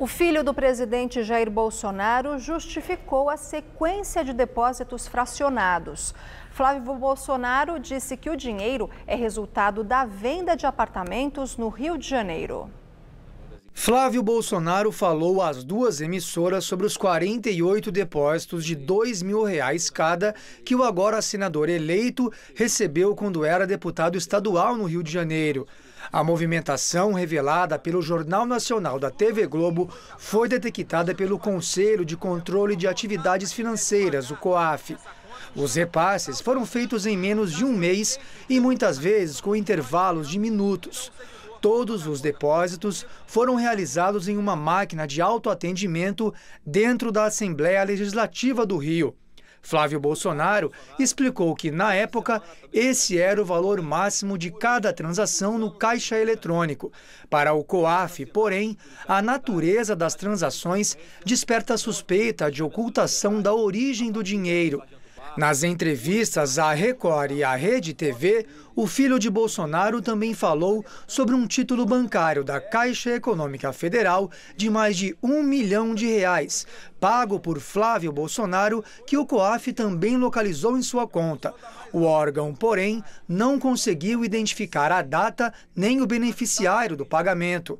O filho do presidente Jair Bolsonaro justificou a sequência de depósitos fracionados. Flávio Bolsonaro disse que o dinheiro é resultado da venda de apartamentos no Rio de Janeiro. Flávio Bolsonaro falou às duas emissoras sobre os 48 depósitos de R$ mil reais cada que o agora senador eleito recebeu quando era deputado estadual no Rio de Janeiro. A movimentação revelada pelo Jornal Nacional da TV Globo foi detectada pelo Conselho de Controle de Atividades Financeiras, o COAF. Os repasses foram feitos em menos de um mês e muitas vezes com intervalos de minutos. Todos os depósitos foram realizados em uma máquina de autoatendimento dentro da Assembleia Legislativa do Rio. Flávio Bolsonaro explicou que, na época, esse era o valor máximo de cada transação no caixa eletrônico. Para o COAF, porém, a natureza das transações desperta suspeita de ocultação da origem do dinheiro. Nas entrevistas à Record e à Rede TV, o filho de Bolsonaro também falou sobre um título bancário da Caixa Econômica Federal de mais de um milhão de reais, pago por Flávio Bolsonaro, que o COAF também localizou em sua conta. O órgão, porém, não conseguiu identificar a data nem o beneficiário do pagamento.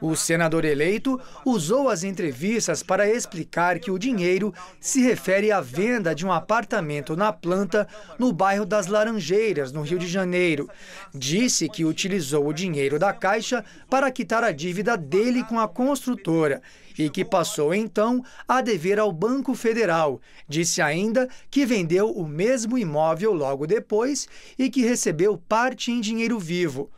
O senador eleito usou as entrevistas para explicar que o dinheiro se refere à venda de um apartamento na planta no bairro das Laranjeiras, no Rio de Janeiro. Disse que utilizou o dinheiro da Caixa para quitar a dívida dele com a construtora e que passou então a dever ao Banco Federal. Disse ainda que vendeu o mesmo imóvel logo depois e que recebeu parte em dinheiro vivo.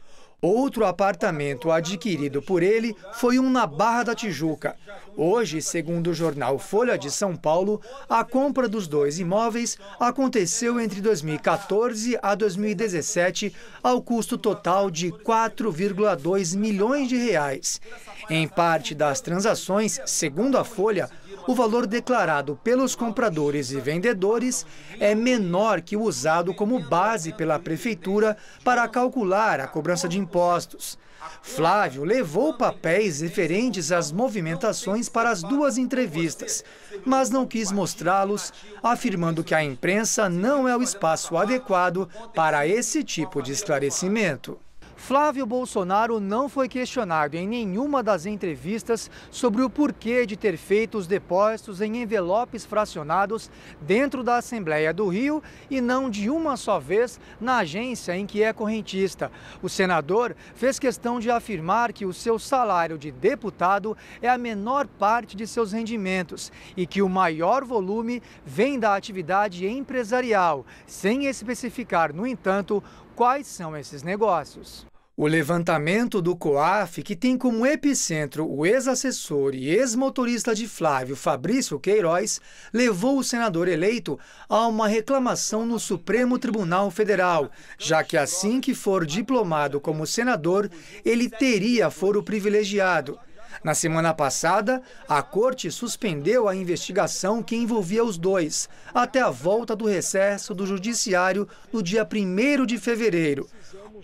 Outro apartamento adquirido por ele foi um na Barra da Tijuca. Hoje, segundo o jornal Folha de São Paulo, a compra dos dois imóveis aconteceu entre 2014 a 2017, ao custo total de 4,2 milhões de reais. Em parte das transações, segundo a Folha, o valor declarado pelos compradores e vendedores é menor que o usado como base pela Prefeitura para calcular a cobrança de impostos. Flávio levou papéis referentes às movimentações para as duas entrevistas, mas não quis mostrá-los, afirmando que a imprensa não é o espaço adequado para esse tipo de esclarecimento. Flávio Bolsonaro não foi questionado em nenhuma das entrevistas sobre o porquê de ter feito os depósitos em envelopes fracionados dentro da Assembleia do Rio e não de uma só vez na agência em que é correntista. O senador fez questão de afirmar que o seu salário de deputado é a menor parte de seus rendimentos e que o maior volume vem da atividade empresarial, sem especificar, no entanto, quais são esses negócios. O levantamento do COAF, que tem como epicentro o ex-assessor e ex-motorista de Flávio Fabrício Queiroz, levou o senador eleito a uma reclamação no Supremo Tribunal Federal, já que assim que for diplomado como senador, ele teria foro privilegiado. Na semana passada, a corte suspendeu a investigação que envolvia os dois, até a volta do recesso do Judiciário no dia 1 de fevereiro.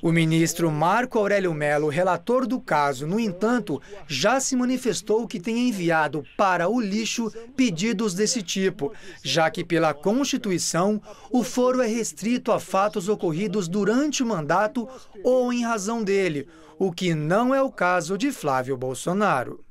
O ministro Marco Aurélio Melo, relator do caso, no entanto, já se manifestou que tem enviado para o lixo pedidos desse tipo, já que, pela Constituição, o foro é restrito a fatos ocorridos durante o mandato ou em razão dele, o que não é o caso de Flávio Bolsonaro.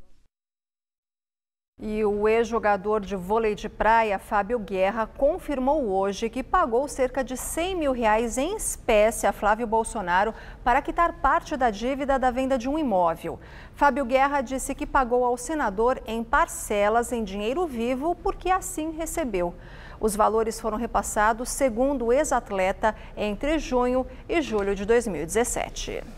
E o ex-jogador de vôlei de praia, Fábio Guerra, confirmou hoje que pagou cerca de 100 mil reais em espécie a Flávio Bolsonaro para quitar parte da dívida da venda de um imóvel. Fábio Guerra disse que pagou ao senador em parcelas em dinheiro vivo porque assim recebeu. Os valores foram repassados, segundo o ex-atleta, entre junho e julho de 2017.